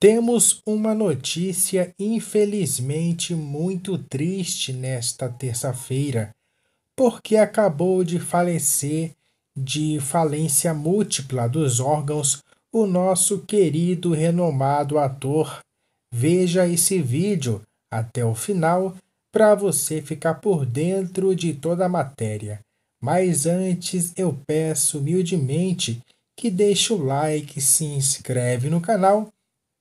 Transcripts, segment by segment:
Temos uma notícia, infelizmente, muito triste nesta terça-feira, porque acabou de falecer de falência múltipla dos órgãos o nosso querido renomado ator. Veja esse vídeo até o final para você ficar por dentro de toda a matéria. Mas antes eu peço humildemente que deixe o like, se inscreve no canal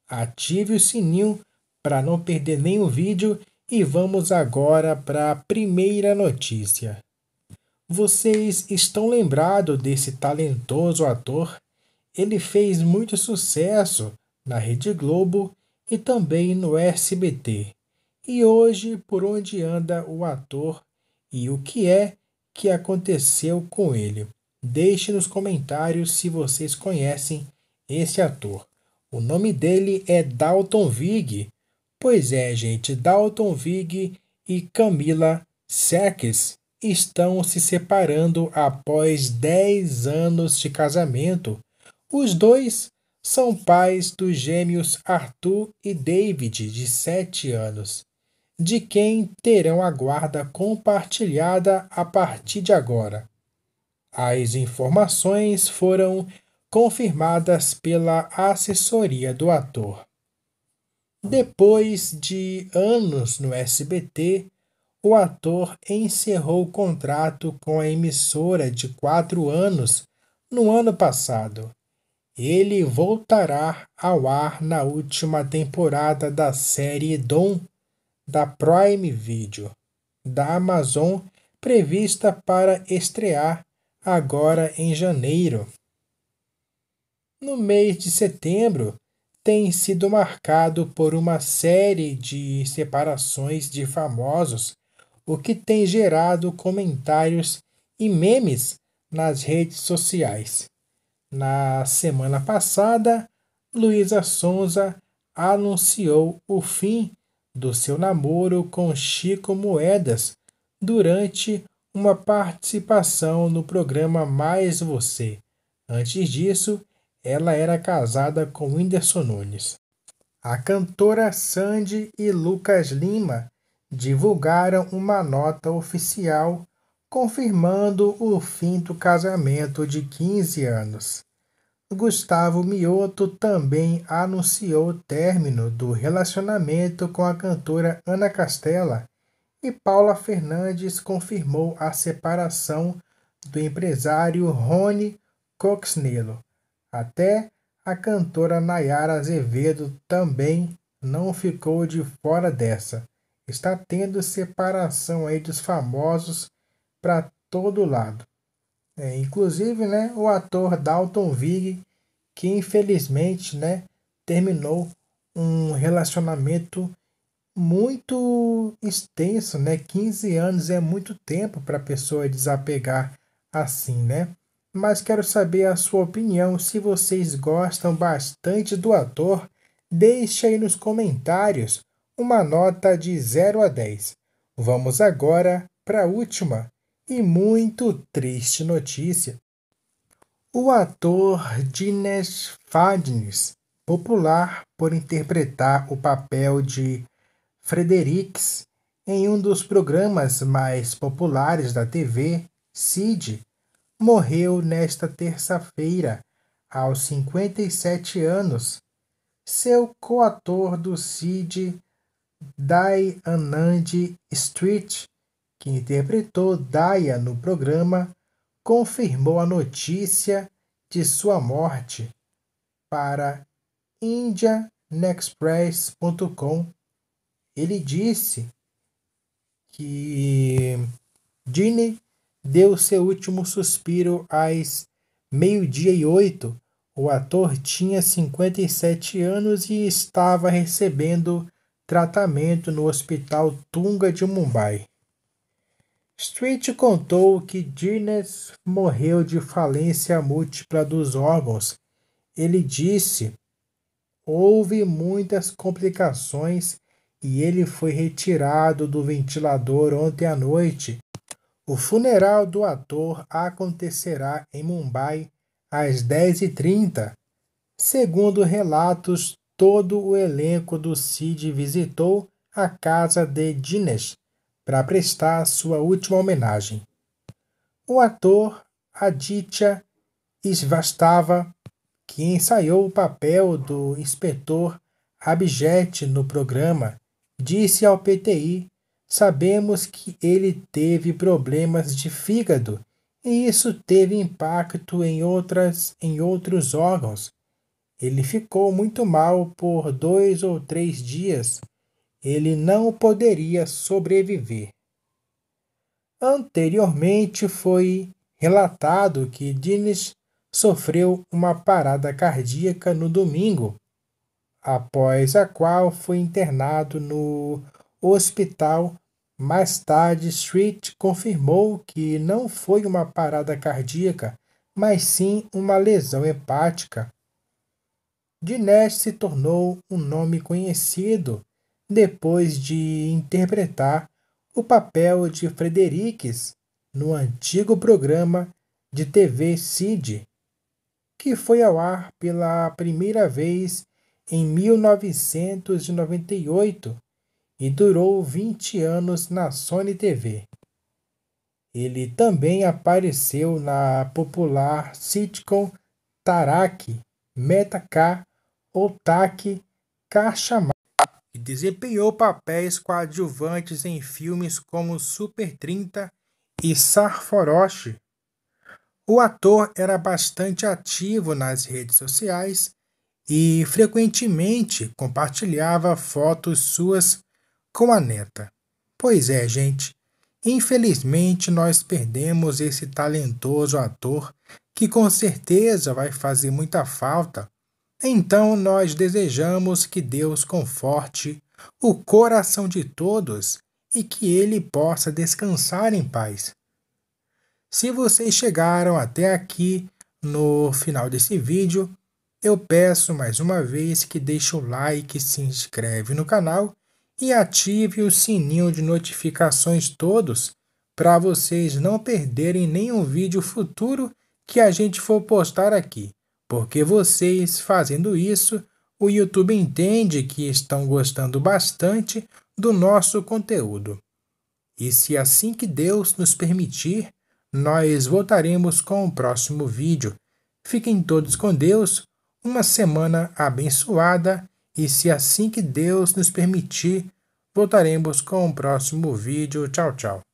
ative o sininho para não perder nenhum vídeo e vamos agora para a primeira notícia. Vocês estão lembrados desse talentoso ator? Ele fez muito sucesso na Rede Globo e também no SBT. E hoje, por onde anda o ator e o que é que aconteceu com ele? Deixe nos comentários se vocês conhecem esse ator. O nome dele é Dalton Vig. Pois é, gente, Dalton Vig e Camila Sacks estão se separando após 10 anos de casamento. Os dois são pais dos gêmeos Arthur e David, de 7 anos, de quem terão a guarda compartilhada a partir de agora. As informações foram confirmadas pela assessoria do ator. Depois de anos no SBT, o ator encerrou o contrato com a emissora de quatro anos no ano passado. Ele voltará ao ar na última temporada da série Dom da Prime Video da Amazon, prevista para estrear agora em janeiro no mês de setembro tem sido marcado por uma série de separações de famosos, o que tem gerado comentários e memes nas redes sociais. Na semana passada, Luísa Sonza anunciou o fim do seu namoro com Chico Moedas durante uma participação no programa Mais Você. Antes disso, ela era casada com Whindersson Nunes. A cantora Sandy e Lucas Lima divulgaram uma nota oficial confirmando o fim do casamento de 15 anos. Gustavo Mioto também anunciou o término do relacionamento com a cantora Ana Castela e Paula Fernandes confirmou a separação do empresário Rony Coxnelo. Até a cantora Nayara Azevedo também não ficou de fora dessa. Está tendo separação aí dos famosos para todo lado. É, inclusive, né, o ator Dalton Vig, que infelizmente, né, terminou um relacionamento muito extenso, né? 15 anos é muito tempo para a pessoa desapegar assim, né? mas quero saber a sua opinião. Se vocês gostam bastante do ator, deixe aí nos comentários uma nota de 0 a 10. Vamos agora para a última e muito triste notícia. O ator Dinesh Fadnes, popular por interpretar o papel de Fredericks em um dos programas mais populares da TV, Sid morreu nesta terça-feira, aos 57 anos, seu coator do Cid Dayanand Street, que interpretou Daya no programa, confirmou a notícia de sua morte para indianexpress.com. Ele disse que Dini deu seu último suspiro às meio-dia e oito. O ator tinha 57 anos e estava recebendo tratamento no Hospital Tunga de Mumbai. Street contou que Dines morreu de falência múltipla dos órgãos. Ele disse: houve muitas complicações e ele foi retirado do ventilador ontem à noite o funeral do ator acontecerá em Mumbai às 10h30. Segundo relatos, todo o elenco do Cid visitou a casa de Dinesh para prestar sua última homenagem. O ator Aditya Svastava, que ensaiou o papel do inspetor Abjet no programa, disse ao PTI Sabemos que ele teve problemas de fígado e isso teve impacto em, outras, em outros órgãos. Ele ficou muito mal por dois ou três dias. Ele não poderia sobreviver. Anteriormente foi relatado que Diniz sofreu uma parada cardíaca no domingo, após a qual foi internado no o hospital. Mais tarde, Street confirmou que não foi uma parada cardíaca, mas sim uma lesão hepática. Dinesh se tornou um nome conhecido depois de interpretar o papel de Frederiques no antigo programa de TV CID, que foi ao ar pela primeira vez em 1998 e durou 20 anos na Sony TV. Ele também apareceu na popular sitcom Taraki, Metaka, Otaki, Kachamar e desempenhou papéis coadjuvantes em filmes como Super 30 e Sarforoshi. O ator era bastante ativo nas redes sociais e frequentemente compartilhava fotos suas com a neta. Pois é, gente, infelizmente nós perdemos esse talentoso ator que com certeza vai fazer muita falta. Então nós desejamos que Deus conforte o coração de todos e que ele possa descansar em paz. Se vocês chegaram até aqui no final desse vídeo, eu peço mais uma vez que deixe o like, se inscreve no canal e ative o sininho de notificações todos para vocês não perderem nenhum vídeo futuro que a gente for postar aqui, porque vocês fazendo isso, o YouTube entende que estão gostando bastante do nosso conteúdo. E se assim que Deus nos permitir, nós voltaremos com o próximo vídeo. Fiquem todos com Deus, uma semana abençoada e se assim que Deus nos permitir, voltaremos com o próximo vídeo. Tchau, tchau.